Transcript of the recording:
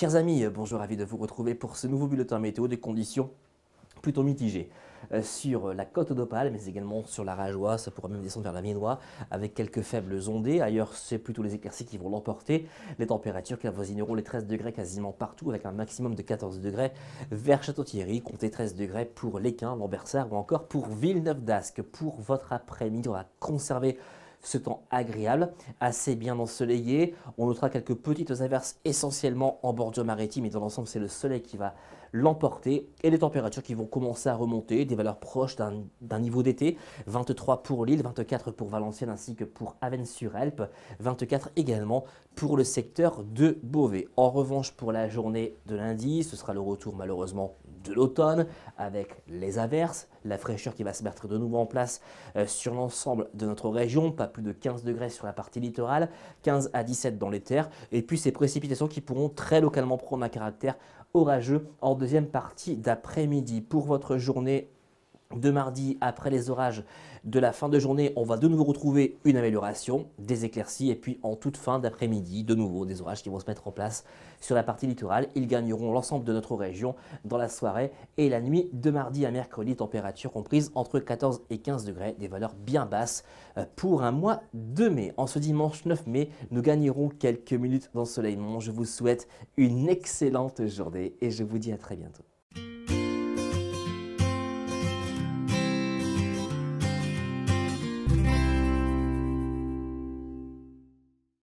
Chers amis, bonjour, ravi de vous retrouver pour ce nouveau bulletin météo des conditions plutôt mitigées euh, sur la côte d'Opale, mais également sur la Rajoie, ça pourrait même descendre vers la Miennois, avec quelques faibles ondées. Ailleurs, c'est plutôt les éclaircies qui vont l'emporter. Les températures qui avoisineront les 13 degrés quasiment partout, avec un maximum de 14 degrés vers Château-Thierry, comptez 13 degrés pour Léquin, Lambersard ou encore pour Villeneuve d'Ascq. Pour votre après-midi, on va conserver ce temps agréable, assez bien ensoleillé. On notera quelques petites averses essentiellement en bordure maritime, et dans l'ensemble, c'est le soleil qui va l'emporter et les températures qui vont commencer à remonter, des valeurs proches d'un niveau d'été, 23 pour Lille, 24 pour Valenciennes ainsi que pour Avennes-sur-Alpes, 24 également pour le secteur de Beauvais. En revanche, pour la journée de lundi, ce sera le retour malheureusement de l'automne avec les averses, la fraîcheur qui va se mettre de nouveau en place euh, sur l'ensemble de notre région, pas plus de 15 degrés sur la partie littorale, 15 à 17 dans les terres, et puis ces précipitations qui pourront très localement prendre un caractère orageux en deuxième partie d'après-midi. Pour votre journée de mardi après les orages de la fin de journée, on va de nouveau retrouver une amélioration, des éclaircies et puis en toute fin d'après-midi, de nouveau des orages qui vont se mettre en place sur la partie littorale. Ils gagneront l'ensemble de notre région dans la soirée et la nuit de mardi à mercredi, température comprise entre 14 et 15 degrés, des valeurs bien basses euh, pour un mois de mai. En ce dimanche 9 mai, nous gagnerons quelques minutes d'ensoleillement. Je vous souhaite une excellente journée et je vous dis à très bientôt.